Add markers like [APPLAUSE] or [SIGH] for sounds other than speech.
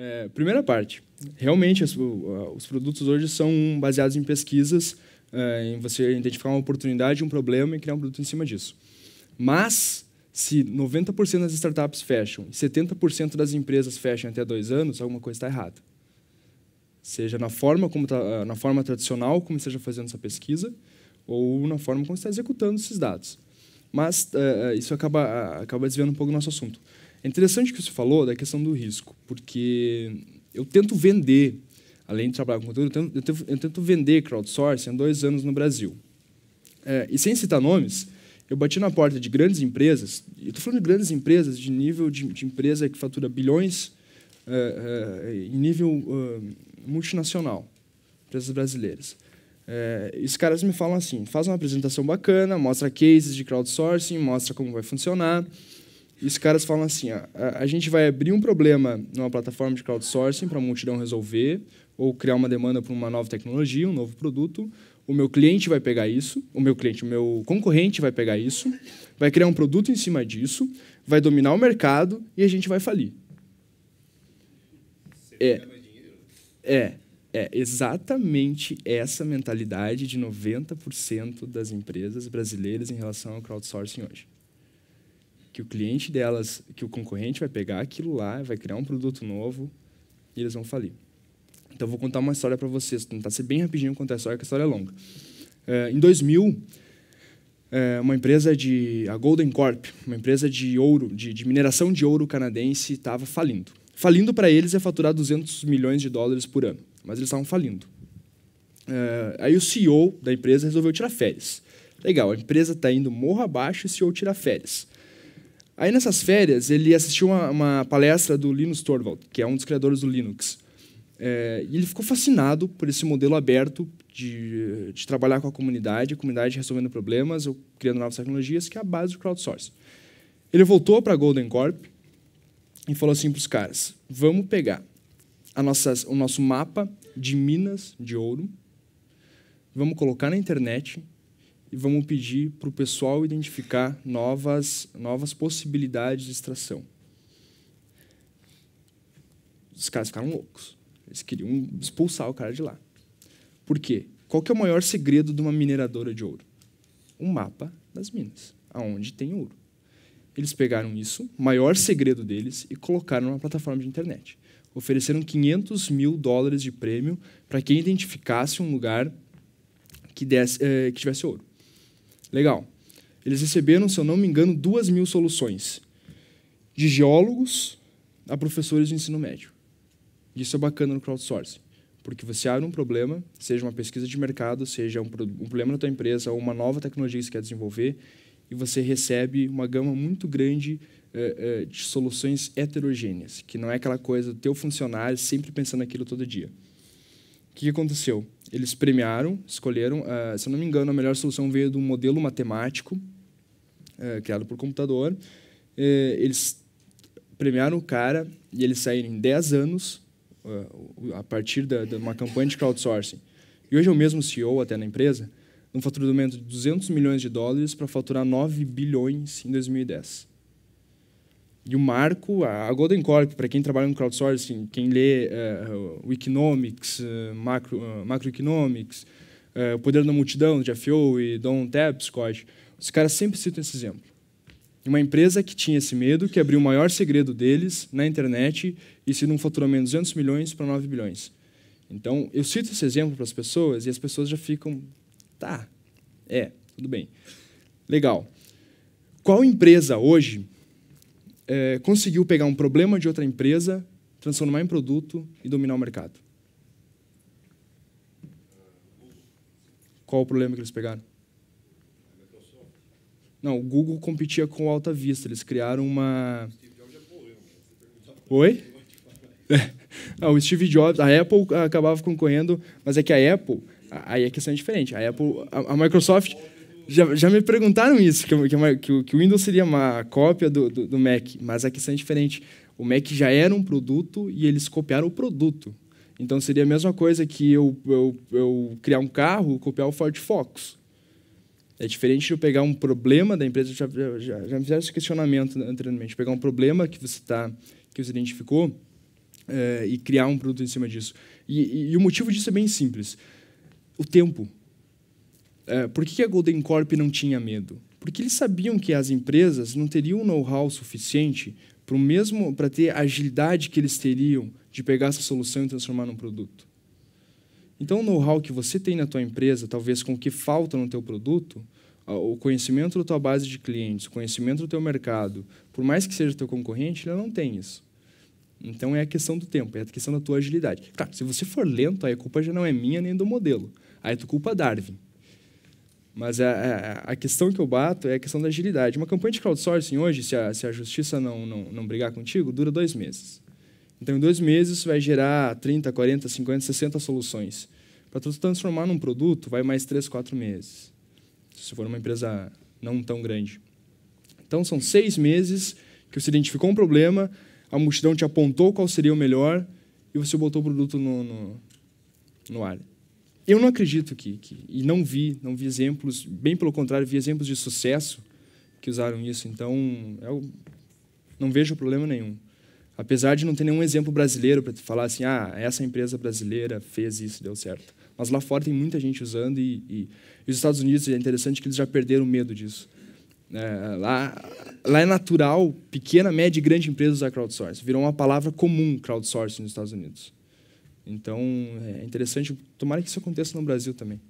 É, primeira parte, realmente os produtos hoje são baseados em pesquisas, é, em você identificar uma oportunidade, um problema e criar um produto em cima disso. Mas, se 90% das startups fecham e 70% das empresas fecham até dois anos, alguma coisa está errada. Seja na forma, como tá, na forma tradicional como esteja fazendo essa pesquisa ou na forma como está executando esses dados. Mas é, é, isso acaba, acaba desviando um pouco do nosso assunto. É interessante o que você falou da questão do risco, porque eu tento vender, além de trabalhar com conteúdo, eu tento, eu tento, eu tento vender crowdsourcing há dois anos no Brasil. É, e sem citar nomes, eu bati na porta de grandes empresas, e estou falando de grandes empresas, de nível de, de empresa que fatura bilhões é, é, em nível multinacional, empresas brasileiras. É, e os caras me falam assim, faz uma apresentação bacana, mostra cases de crowdsourcing, mostra como vai funcionar, e os caras falam assim, ó, a, a gente vai abrir um problema numa plataforma de crowdsourcing para a multidão resolver, ou criar uma demanda para uma nova tecnologia, um novo produto. O meu cliente vai pegar isso, o meu cliente, o meu concorrente vai pegar isso, vai criar um produto em cima disso, vai dominar o mercado e a gente vai falir. É, é, é exatamente essa mentalidade de 90% das empresas brasileiras em relação ao crowdsourcing hoje que o cliente delas, que o concorrente vai pegar aquilo lá, vai criar um produto novo e eles vão falir. Então, vou contar uma história para vocês, tentar tá, ser bem rapidinho contar a história, porque a história é longa. É, em 2000, é, eh, uma empresa de a Golden Corp, uma empresa de ouro, de, de mineração de ouro canadense, estava falindo. Falindo para eles é faturar 200 milhões de dólares por ano, mas eles estavam falindo. Eh, aí o CEO da empresa resolveu tirar férias. Legal, a empresa está indo morro abaixo e o CEO tira férias. Aí nessas férias ele assistiu uma, uma palestra do Linus Torvald, que é um dos criadores do Linux. É, e ele ficou fascinado por esse modelo aberto de, de, trabalhar com a comunidade, a comunidade resolvendo problemas ou criando novas tecnologias, que é a base do crowdsourcing. Ele voltou para a Golden Corp e falou assim para os caras: vamos pegar nossas, o nosso mapa de minas de ouro, vamos colocar na internet e vamos pedir para o pessoal identificar novas, novas possibilidades de extração. Os caras ficaram loucos. Eles queriam expulsar o cara de lá. Por quê? Qual é o maior segredo de uma mineradora de ouro? Um mapa das minas, aonde tem ouro. Eles pegaram isso, maior segredo deles, e colocaram numa plataforma de internet. Ofereceram 500 mil dólares de prêmio para quem identificasse um lugar que, desse, eh, que tivesse ouro. Legal. Eles receberam, se eu não me engano, duas mil soluções. De geólogos a professores de ensino médio. Isso é bacana no crowdsourcing. Porque você abre um problema, seja uma pesquisa de mercado, seja um, um problema da tua empresa ou uma nova tecnologia que você quer desenvolver, e você recebe uma gama muito grande eh, eh, de soluções heterogêneas, que não é aquela coisa do teu funcionário sempre pensando aquilo todo dia que aconteceu? Eles premiaram, escolheram, uh, se eu não me engano, a melhor solução veio de um modelo matemático uh, criado por computador. Uh, eles premiaram o cara e eles saíram em 10 anos a partir de uma campanha de crowdsourcing. E hoje é o mesmo CEO até na empresa, num faturamento de 200 milhões de dólares para faturar 9 bilhões em 2010. E o marco, a Golden Corp, para quem trabalha no crowdsourcing, quem lê uh, Economics, uh, macro, uh, Macroeconomics, uh, O Poder da Multidão, de F.O. e Don Tapscott, os caras sempre citam esse exemplo. Uma empresa que tinha esse medo, que abriu o maior segredo deles na internet e se num faturamento de 200 milhões para 9 bilhões. Então, eu cito esse exemplo para as pessoas e as pessoas já ficam, tá, é, tudo bem. Legal. Qual empresa hoje é, conseguiu pegar um problema de outra empresa, transformar em produto e dominar o mercado? Qual o problema que eles pegaram? Não, o Google competia com o Alta Vista. Eles criaram uma. Oi? [LAUGHS] Não, o Steve Jobs, a Apple ah, acabava concorrendo, mas é que a Apple, aí a questão é diferente. A Apple, a, a Microsoft, já, já me perguntaram isso, que, que, é que o Windows seria uma cópia do, do, do Mac, mas a questão é diferente. O Mac já era um produto e eles copiaram o produto. Então seria a mesma coisa que eu, eu, eu criar um carro, copiar o Ford Focus. É diferente de eu pegar um problema da empresa, já, já, já me fizeram esse questionamento anteriormente, pegar um problema que você, tá, que você identificou é, e criar um produto em cima disso. E, e, e o motivo disso é bem simples. O tempo. É, por que a Golden Corp não tinha medo? Porque eles sabiam que as empresas não teriam know-how suficiente para o mesmo para ter a agilidade que eles teriam de pegar essa solução e transformar num produto. Então, o know-how que você tem na tua empresa, talvez com o que falta no teu produto, o conhecimento da tua base de clientes, o conhecimento do teu mercado, por mais que seja teu concorrente, ele não tem isso. Então, é a questão do tempo, é a questão da tua agilidade. Claro, se você for lento, aí a culpa já não é minha nem do modelo. Aí tu culpa Darwin. Mas a, é, a, é, é, a, questão que eu bato é a questão da agilidade. Uma campanha de crowdsourcing hoje, se a, se a justiça não, não, não brigar contigo, dura dois meses. Então, em dois meses, vai gerar 30, 40, 50, 60 soluções. Para tu transformar num produto, vai mais três, quatro meses. Se for uma empresa não tão grande. Então, são seis meses que você identificou um problema, a multidão te apontou qual seria o melhor e você botou o produto no, no, no ar. Eu não acredito que, que, e não vi, não vi exemplos, bem pelo contrário, vi exemplos de sucesso que usaram isso. Então, eu não vejo problema nenhum. Apesar de não ter nenhum exemplo brasileiro para falar assim, ah, essa empresa brasileira fez isso, deu certo. Mas lá fora tem muita gente usando e, e, e os Estados Unidos é interessante que eles já perderam medo disso. É, lá, lá é natural pequena, média e grande empresa usar crowdsourcing. Virou uma palavra comum crowdsourcing nos Estados Unidos. Então, é interessante, tomara que isso aconteça no Brasil também.